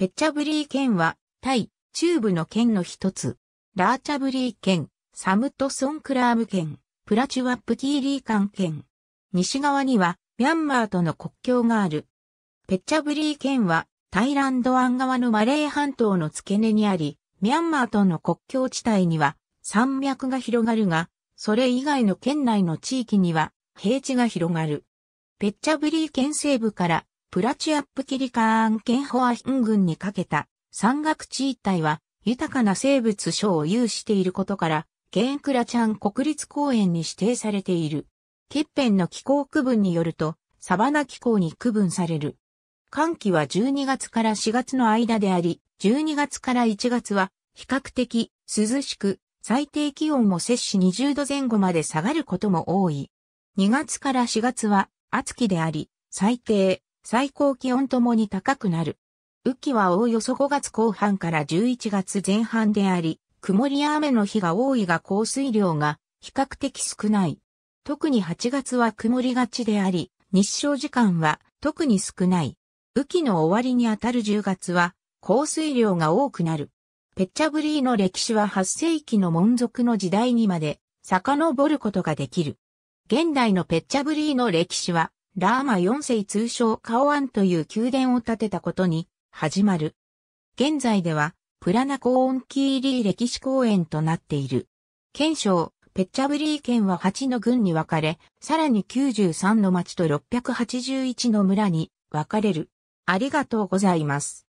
ペッチャブリー県は、タイ、中部の県の一つ。ラーチャブリー県、サムトソンクラーム県、プラチュワップィーリーカン県。西側には、ミャンマーとの国境がある。ペッチャブリー県は、タイランド湾側のマレー半島の付け根にあり、ミャンマーとの国境地帯には、山脈が広がるが、それ以外の県内の地域には、平地が広がる。ペッチャブリー県西部からプラチアップキリカーン県ホアヒン群にかけた山岳地一帯は豊かな生物賞を有していることから、ケーンクラチャン国立公園に指定されている。ケッペンの気候区分によると、サバナ気候に区分される。寒気は12月から4月の間であり、12月から1月は比較的涼しく、最低気温も摂氏20度前後まで下がることも多い。2月から4月は暑気であり、最低最高気温ともに高くなる。雨季はおおよそ5月後半から11月前半であり、曇りや雨の日が多いが降水量が比較的少ない。特に8月は曇りがちであり、日照時間は特に少ない。雨季の終わりにあたる10月は降水量が多くなる。ペッチャブリーの歴史は8世紀の門族の時代にまで遡ることができる。現代のペッチャブリーの歴史はラーマ4世通称カオアンという宮殿を建てたことに始まる。現在ではプラナコーンキーリー歴史公園となっている。県省、ペッチャブリー県は8の郡に分かれ、さらに93の町と681の村に分かれる。ありがとうございます。